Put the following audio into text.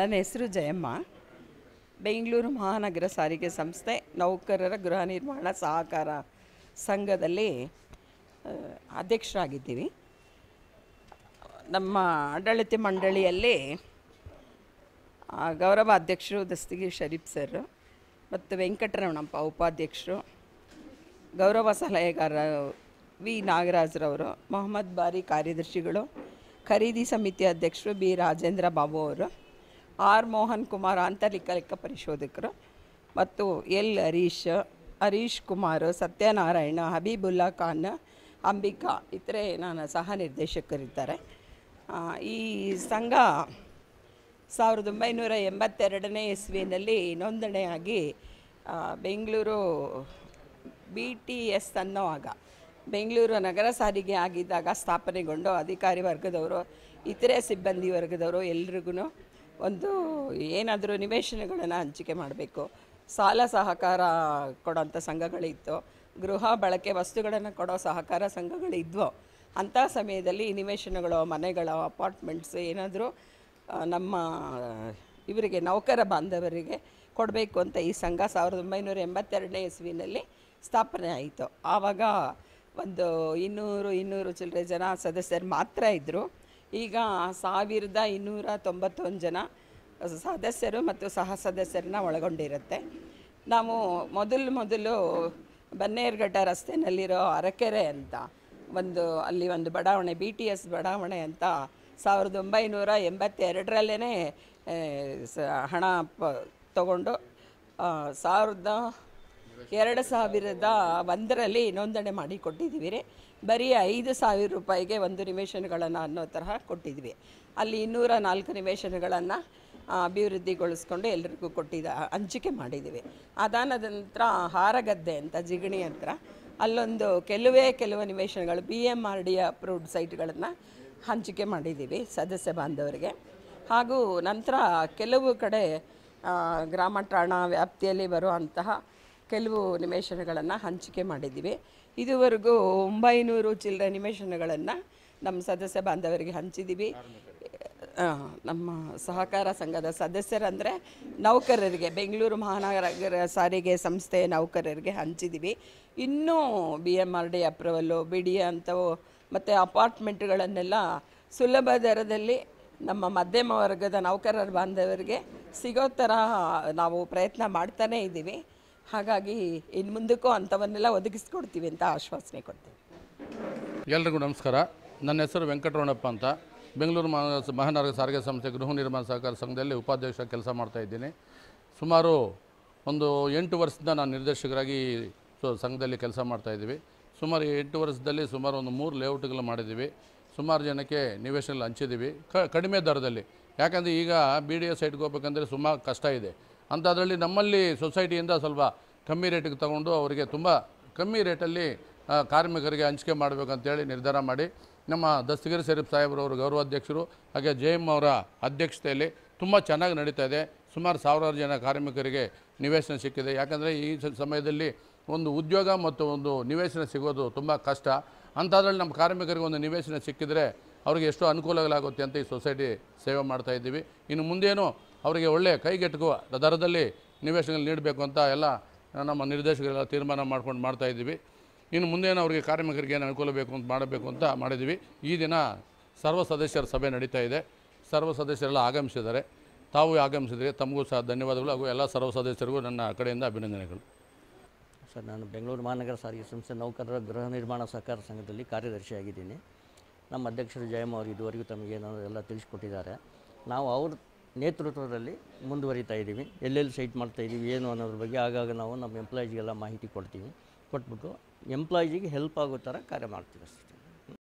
ನನ್ನ ಹೆಸರು ಜಯಮ್ಮ ಬೆಂಗಳೂರು ಮಹಾನಗರ ಸಾರಿಗೆ ಸಂಸ್ಥೆ ನೌಕರರ ಗೃಹ ನಿರ್ಮಾಣ ಸಹಕಾರ ಸಂಘದಲ್ಲಿ ಅಧ್ಯಕ್ಷರಾಗಿದ್ದೀವಿ ನಮ್ಮ ಆಡಳಿತ ಮಂಡಳಿಯಲ್ಲಿ ಗೌರವ ಅಧ್ಯಕ್ಷರು ದಸ್ತಿಗಿ ಶರೀಫ್ ಸರ್ ಮತ್ತು ವೆಂಕಟರಮಣಪ್ಪ ಉಪಾಧ್ಯಕ್ಷರು ಗೌರವ ಸಲಹೆಗಾರ ವಿ ನಾಗರಾಜ್ರವರು ಮೊಹಮ್ಮದ್ ಬಾರಿ ಕಾರ್ಯದರ್ಶಿಗಳು ಖರೀದಿ ಸಮಿತಿ ಅಧ್ಯಕ್ಷರು ಬಿ ರಾಜೇಂದ್ರ ಬಾಬು ಅವರು ಆರ್ ಮೋಹನ್ ಕುಮಾರ್ ಆಂತರಿಕ ಲೆಕ್ಕ ಪರಿಶೋಧಕರು ಮತ್ತು ಎಲ್ ಹರೀಶ್ ಹರೀಶ್ ಕುಮಾರ್ ಸತ್ಯನಾರಾಯಣ ಹಬೀಬುಲ್ಲಾ ಖಾನ್ ಅಂಬಿಕಾ ಇತರೆ ನನ್ನ ಸಹ ನಿರ್ದೇಶಕರಿದ್ದಾರೆ ಈ ಸಂಘ ಸಾವಿರದ ಒಂಬೈನೂರ ಎಂಬತ್ತೆರಡನೇ ಇಸ್ವಿನಲ್ಲಿ ನೋಂದಣಿಯಾಗಿ ಬೆಂಗಳೂರು ಬಿ ಟಿ ಎಸ್ ಅನ್ನೋವಾಗ ಬೆಂಗಳೂರು ನಗರ ಸಾರಿಗೆ ಆಗಿದ್ದಾಗ ಸ್ಥಾಪನೆಗೊಂಡು ಅಧಿಕಾರಿ ವರ್ಗದವರು ಇತರೆ ಸಿಬ್ಬಂದಿ ವರ್ಗದವರು ಎಲ್ರಿಗೂ ಒಂದು ಏನಾದರೂ ನಿವೇಶನಗಳನ್ನು ಹಂಚಿಕೆ ಮಾಡಬೇಕು ಸಾಲ ಸಹಕಾರ ಕೊಡೋಂಥ ಸಂಘಗಳಿತ್ತು ಗೃಹ ಬಳಕೆ ವಸ್ತುಗಳನ್ನು ಕೊಡೋ ಸಹಕಾರ ಸಂಘಗಳಿದ್ವು ಅಂಥ ಸಮಯದಲ್ಲಿ ನಿವೇಶನಗಳು ಮನೆಗಳು ಅಪಾರ್ಟ್ಮೆಂಟ್ಸ್ ಏನಾದರೂ ನಮ್ಮ ಇವರಿಗೆ ನೌಕರ ಬಾಂಧವರಿಗೆ ಕೊಡಬೇಕು ಅಂತ ಈ ಸಂಘ ಸಾವಿರದ ಒಂಬೈನೂರ ಎಂಬತ್ತೆರಡನೇ ಇಸ್ವಿನಲ್ಲಿ ಸ್ಥಾಪನೆ ಆಯಿತು ಆವಾಗ ಒಂದು ಇನ್ನೂರು ಇನ್ನೂರು ಚಿಲ್ಲರೆ ಜನ ಸದಸ್ಯರು ಮಾತ್ರ ಇದ್ದರು ಈಗ ಸಾವಿರದ ಇನ್ನೂರ ತೊಂಬತ್ತೊಂದು ಜನ ಸದಸ್ಯರು ಮತ್ತು ಸಹ ಸದಸ್ಯರನ್ನ ಒಳಗೊಂಡಿರುತ್ತೆ ನಾವು ಮೊದಲು ಮೊದಲು ಬನ್ನೇರ್ಘಟ್ಟ ರಸ್ತೆಯಲ್ಲಿರೋ ಅರಕೆರೆ ಅಂತ ಒಂದು ಅಲ್ಲಿ ಒಂದು ಬಡಾವಣೆ ಬಿ ಟಿ ಎಸ್ ಬಡಾವಣೆ ಅಂತ ಸಾವಿರದ ಒಂಬೈನೂರ ಎಂಬತ್ತೆರಡರಲ್ಲೇ ಸ ಹಣ ಪ ತಗೊಂಡು ಸಾವಿರದ ಎರಡು ಸಾವಿರದ ಒಂದರಲ್ಲಿ ನೋಂದಣಿ ಮಾಡಿ ಕೊಟ್ಟಿದ್ದೀವಿ ಬರೀ ಐದು ಸಾವಿರ ರೂಪಾಯಿಗೆ ಒಂದು ನಿವೇಶನಗಳನ್ನು ಅನ್ನೋ ತರಹ ಕೊಟ್ಟಿದ್ವಿ ಅಲ್ಲಿ ಇನ್ನೂರ ನಾಲ್ಕು ನಿವೇಶನಗಳನ್ನು ಅಭಿವೃದ್ಧಿಗೊಳಿಸ್ಕೊಂಡು ಎಲ್ರಿಗೂ ಕೊಟ್ಟಿದ್ದ ಹಂಚಿಕೆ ಮಾಡಿದ್ದೀವಿ ಅದಾದ ನಂತರ ಹಾರಗದ್ದೆ ಅಂತ ಜಿಗಣಿ ಹತ್ರ ಅಲ್ಲೊಂದು ಕೆಲವೇ ಕೆಲವು ನಿವೇಶನಗಳು B M R D approved ಸೈಟ್ಗಳನ್ನು ಹಂಚಿಕೆ ಮಾಡಿದ್ದೀವಿ ಸದಸ್ಯ ಬಾಂಧವರಿಗೆ ಹಾಗೂ ನಂತರ ಕೆಲವು ಕಡೆ ಗ್ರಾಮ ಠಾಣಾ ವ್ಯಾಪ್ತಿಯಲ್ಲಿ ಬರುವಂತಹ ಕೆಲವು ನಿವೇಶನಗಳನ್ನು ಹಂಚಿಕೆ ಮಾಡಿದ್ದೀವಿ ಇದುವರೆಗೂ ಒಂಬೈನೂರು ಚಿಲ್ಲರೆ ನಿಮೇಶನಗಳನ್ನು ನಮ್ಮ ಸದಸ್ಯ ಬಾಂಧವರಿಗೆ ಹಂಚಿದ್ದೀವಿ ನಮ್ಮ ಸಹಕಾರ ಸಂಘದ ಸದಸ್ಯರಂದರೆ ನೌಕರರಿಗೆ ಬೆಂಗಳೂರು ಮಹಾನಗರ ಸಾರಿಗೆ ಸಂಸ್ಥೆಯ ನೌಕರರಿಗೆ ಹಂಚಿದ್ದೀವಿ ಇನ್ನೂ B M R D approval B D ಅಂಥವು ಮತ್ತು ಅಪಾರ್ಟ್ಮೆಂಟ್ಗಳನ್ನೆಲ್ಲ ಸುಲಭ ದರದಲ್ಲಿ ನಮ್ಮ ಮಧ್ಯಮ ವರ್ಗದ ನೌಕರರ ಬಾಂಧವರಿಗೆ ಸಿಗೋ ಥರ ನಾವು ಪ್ರಯತ್ನ ಮಾಡ್ತಾನೇ ಇದ್ದೀವಿ ಹಾಗಾಗಿ ಇನ್ನು ಮುಂದಕ್ಕೂ ಅಂಥವನ್ನೆಲ್ಲ ಒದಗಿಸ್ಕೊಡ್ತೀವಿ ಅಂತ ಆಶ್ವಾಸನೆ ಕೊಡ್ತೀವಿ ಎಲ್ರಿಗೂ ನಮಸ್ಕಾರ ನನ್ನ ಹೆಸರು ವೆಂಕಟರಮಣಪ್ಪ ಅಂತ ಬೆಂಗಳೂರು ಮಹಾನಗರ ಸಾರಿಗೆ ಸಂಸ್ಥೆ ಗೃಹ ನಿರ್ಮಾಣ ಸಹಕಾರ ಸಂಘದಲ್ಲಿ ಉಪಾಧ್ಯಕ್ಷ ಕೆಲಸ ಮಾಡ್ತಾ ಇದ್ದೀನಿ ಸುಮಾರು ಒಂದು ಎಂಟು ವರ್ಷದಿಂದ ನಾನು ನಿರ್ದೇಶಕರಾಗಿ ಸಂಘದಲ್ಲಿ ಕೆಲಸ ಮಾಡ್ತಾಯಿದ್ದೀವಿ ಸುಮಾರು ಎಂಟು ವರ್ಷದಲ್ಲಿ ಸುಮಾರು ಒಂದು ಮೂರು ಲೇಔಟ್ಗಳು ಮಾಡಿದ್ದೀವಿ ಸುಮಾರು ಜನಕ್ಕೆ ನಿವೇಶನ ಹಂಚಿದ್ದೀವಿ ಕಡಿಮೆ ದರದಲ್ಲಿ ಯಾಕಂದರೆ ಈಗ ಬಿ ಡಿ ಎಸ್ ಸೈಟ್ಗೆ ಹೋಗ್ಬೇಕಂದ್ರೆ ಸುಮಾರು ಕಷ್ಟ ಇದೆ ಅಂಥದ್ರಲ್ಲಿ ನಮ್ಮಲ್ಲಿ ಸೊಸೈಟಿಯಿಂದ ಸ್ವಲ್ಪ ಕಮ್ಮಿ ರೇಟಿಗೆ ತಗೊಂಡು ಅವರಿಗೆ ತುಂಬ ಕಮ್ಮಿ ರೇಟಲ್ಲಿ ಕಾರ್ಮಿಕರಿಗೆ ಹಂಚಿಕೆ ಮಾಡಬೇಕಂತೇಳಿ ನಿರ್ಧಾರ ಮಾಡಿ ನಮ್ಮ ದಸ್ತಗಿರಿ ಶರೀಫ್ ಸಾಹೇಬ್ರವರು ಗೌರವಾಧ್ಯಕ್ಷರು ಹಾಗೆ ಜೆ ಎಂ ಅವರ ಅಧ್ಯಕ್ಷತೆಯಲ್ಲಿ ತುಂಬ ಚೆನ್ನಾಗಿ ನಡೀತಾ ಇದೆ ಸುಮಾರು ಸಾವಿರಾರು ಜನ ಕಾರ್ಮಿಕರಿಗೆ ನಿವೇಶನ ಸಿಕ್ಕಿದೆ ಯಾಕಂದರೆ ಈ ಸಮಯದಲ್ಲಿ ಒಂದು ಉದ್ಯೋಗ ಮತ್ತು ಒಂದು ನಿವೇಶನ ಸಿಗೋದು ತುಂಬ ಕಷ್ಟ ಅಂಥದ್ರಲ್ಲಿ ನಮ್ಮ ಕಾರ್ಮಿಕರಿಗೆ ಒಂದು ನಿವೇಶನ ಸಿಕ್ಕಿದರೆ ಅವ್ರಿಗೆ ಎಷ್ಟು ಅನುಕೂಲಗಳಾಗುತ್ತೆ ಅಂತ ಈ ಸೊಸೈಟಿ ಸೇವೆ ಮಾಡ್ತಾ ಇದ್ದೀವಿ ಇನ್ನು ಮುಂದೇನು ಅವರಿಗೆ ಒಳ್ಳೆಯ ಕೈಗೆಟುಕುವ ದರದಲ್ಲಿ ನಿವೇಶನಗಳು ನೀಡಬೇಕು ಅಂತ ಎಲ್ಲ ನಮ್ಮ ನಿರ್ದೇಶಕರೆಲ್ಲ ತೀರ್ಮಾನ ಮಾಡ್ಕೊಂಡು ಮಾಡ್ತಾಯಿದ್ದೀವಿ ಇನ್ನು ಮುಂದೇನು ಅವರಿಗೆ ಕಾರ್ಮಿಕರಿಗೆ ಏನು ಅನುಕೂಲ ಬೇಕು ಅಂತ ಮಾಡಬೇಕು ಅಂತ ಮಾಡಿದ್ದೀವಿ ಈ ದಿನ ಸರ್ವ ಸದಸ್ಯರ ಸಭೆ ನಡೀತಾ ಇದೆ ಸರ್ವ ಸದಸ್ಯರೆಲ್ಲ ಆಗಮಿಸಿದ್ದಾರೆ ತಾವು ಆಗಮಿಸಿದರೆ ತಮಗೂ ಸಹ ಧನ್ಯವಾದಗಳು ಹಾಗೂ ಎಲ್ಲ ಸರ್ವ ಸದಸ್ಯರಿಗೂ ನನ್ನ ಕಡೆಯಿಂದ ಅಭಿನಂದನೆಗಳು ಸರ್ ನಾನು ಬೆಂಗಳೂರು ಮಹಾನಗರ ಸಾರಿಗೆ ಸಂಸ್ಥೆ ನೌಕರರ ಗೃಹ ನಿರ್ಮಾಣ ಸಹಕಾರ ಸಂಘದಲ್ಲಿ ಕಾರ್ಯದರ್ಶಿಯಾಗಿದ್ದೀನಿ ನಮ್ಮ ಅಧ್ಯಕ್ಷರು ಜಯಮ್ಮ ಅವರು ಇದುವರೆಗೂ ಏನಾದರೂ ಎಲ್ಲ ತಿಳಿಸ್ಕೊಟ್ಟಿದ್ದಾರೆ ನಾವು ಅವರು ನೇತೃತ್ವದಲ್ಲಿ ಮುಂದುವರಿತಾ ಇದ್ದೀವಿ ಎಲ್ಲೆಲ್ಲಿ ಸೈಟ್ ಮಾಡ್ತಾ ಇದ್ದೀವಿ ಏನು ಅನ್ನೋದ್ರ ಬಗ್ಗೆ ಆಗಾಗ ನಾವು ನಮ್ಮ ಎಂಪ್ಲಾಯೀಸ್ಗೆಲ್ಲ ಮಾಹಿತಿ ಕೊಡ್ತೀವಿ ಕೊಟ್ಬಿಟ್ಟು ಎಂಪ್ಲಾಯೀಸಿಗೆ ಹೆಲ್ಪ್ ಆಗೋ ಥರ ಕಾರ್ಯ ಮಾಡ್ತೀವಿ ಅಷ್ಟೇ